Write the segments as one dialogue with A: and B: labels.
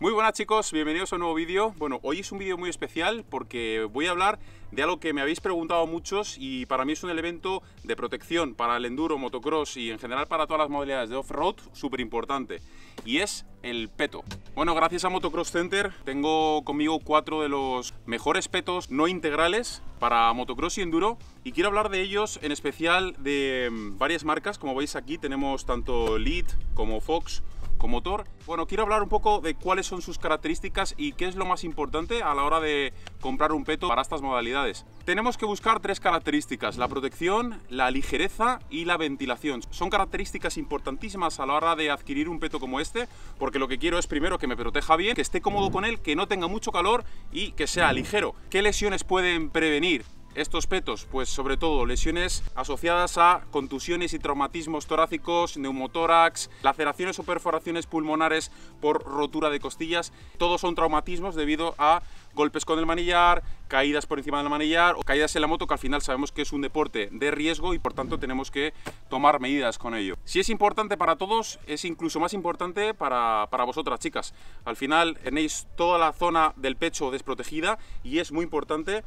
A: Muy buenas chicos, bienvenidos a un nuevo vídeo. Bueno, hoy es un vídeo muy especial porque voy a hablar de algo que me habéis preguntado muchos y para mí es un elemento de protección para el enduro, motocross y en general para todas las modalidades de off-road súper importante y es el peto. Bueno, gracias a Motocross Center tengo conmigo cuatro de los mejores petos no integrales para motocross y enduro y quiero hablar de ellos en especial de mm, varias marcas, como veis aquí tenemos tanto Lead como Fox motor. Bueno, quiero hablar un poco de cuáles son sus características y qué es lo más importante a la hora de comprar un peto para estas modalidades. Tenemos que buscar tres características, la protección, la ligereza y la ventilación. Son características importantísimas a la hora de adquirir un peto como este, porque lo que quiero es primero que me proteja bien, que esté cómodo con él, que no tenga mucho calor y que sea ligero. ¿Qué lesiones pueden prevenir? estos petos, pues sobre todo lesiones asociadas a contusiones y traumatismos torácicos, neumotórax, laceraciones o perforaciones pulmonares por rotura de costillas. Todos son traumatismos debido a golpes con el manillar, caídas por encima del manillar o caídas en la moto, que al final sabemos que es un deporte de riesgo y por tanto tenemos que tomar medidas con ello. Si es importante para todos, es incluso más importante para, vosotras, chicas. Al final tenéis toda la zona del pecho desprotegida y es muy importante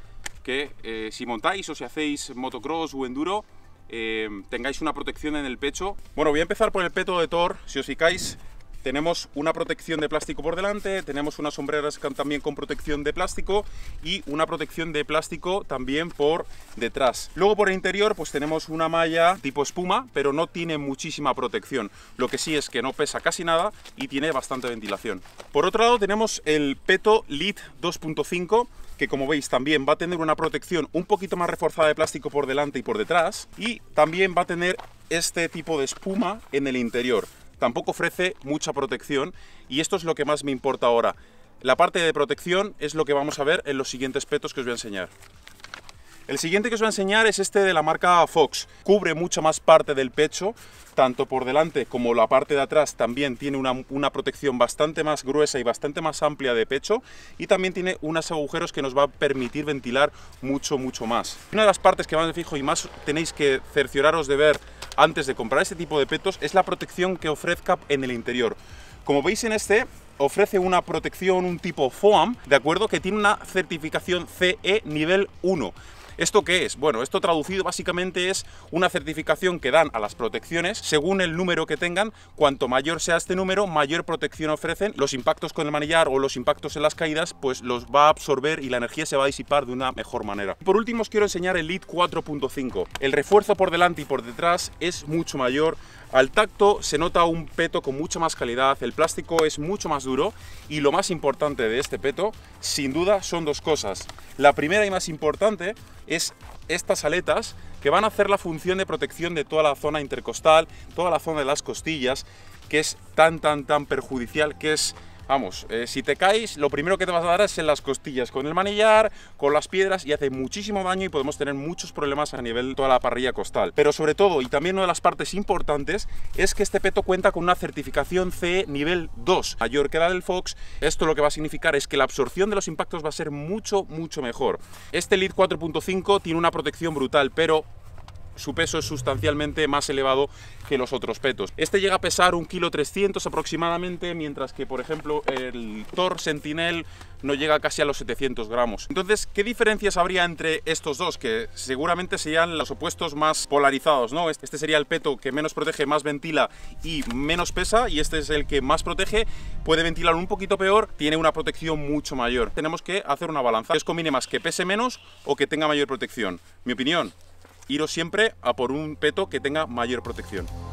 A: que eh, si montáis o si hacéis motocross o enduro, eh, tengáis una protección en el pecho. Bueno, voy a empezar por el peto de Thor. Si os fijáis, tenemos una protección de plástico por delante, tenemos unas sombreras también con protección de plástico y una protección de plástico también por detrás. Luego por el interior pues tenemos una malla tipo espuma, pero no tiene muchísima protección. Lo que sí es que no pesa casi nada y tiene bastante ventilación. Por otro lado tenemos el Peto Lid 2.5 que como veis también va a tener una protección un poquito más reforzada de plástico por delante y por detrás y también va a tener este tipo de espuma en el interior tampoco ofrece mucha protección y esto es lo que más me importa ahora. La parte de protección es lo que vamos a ver en los siguientes petos que os voy a enseñar. El siguiente que os voy a enseñar es este de la marca Fox. Cubre mucha más parte del pecho, tanto por delante como la parte de atrás también tiene una, protección bastante más gruesa y bastante más amplia de pecho y también tiene unos agujeros que nos va a permitir ventilar mucho, mucho más. Una de las partes que más me fijo y más tenéis que cercioraros de ver antes de comprar este tipo de petos es la protección que ofrezca en el interior. Como veis en este, ofrece una protección, un tipo FOAM, ¿de acuerdo? Que tiene una certificación CE nivel 1. ¿Esto qué es? Bueno, esto traducido básicamente es una certificación que dan a las protecciones según el número que tengan. Cuanto mayor sea este número, mayor protección ofrecen. Los impactos con el manillar o los impactos en las caídas, pues los va a absorber y la energía se va a disipar de una mejor manera. Por último, os quiero enseñar el LEED 4.5. El refuerzo por delante y por detrás es mucho mayor. Al tacto se nota un peto con mucha más calidad, el plástico es mucho más duro y lo más importante de este peto, sin duda, son dos cosas. La primera y más importante es estas aletas que van a hacer la función de protección de toda la zona intercostal, toda la zona de las costillas, que es tan, tan, tan perjudicial, que es Vamos, eh, si te caes, lo primero que te vas a dar es en las costillas, con el manillar, con las piedras, y hace muchísimo daño y podemos tener muchos problemas a nivel de toda la parrilla costal. Pero sobre todo, y también una de las partes importantes, es que este peto cuenta con una certificación CE nivel 2, mayor que la del Fox. Esto lo que va a significar es que la absorción de los impactos va a ser mucho, mucho mejor. Este Lead 4.5 tiene una protección brutal, pero su peso es sustancialmente más elevado que los otros petos. Este llega a pesar un kilo kg aproximadamente, mientras que, por ejemplo, el Thor Sentinel no llega casi a los 700 gramos. Entonces, ¿qué diferencias habría entre estos dos? Que seguramente serían los opuestos más polarizados, ¿no? Este, este sería el peto que menos protege, más ventila y menos pesa, y este es el que más protege, puede ventilar un poquito peor, tiene una protección mucho mayor. Tenemos que hacer una balanza. Es con más que pese menos o que tenga mayor protección. Mi opinión, iros siempre a por un peto que tenga mayor protección.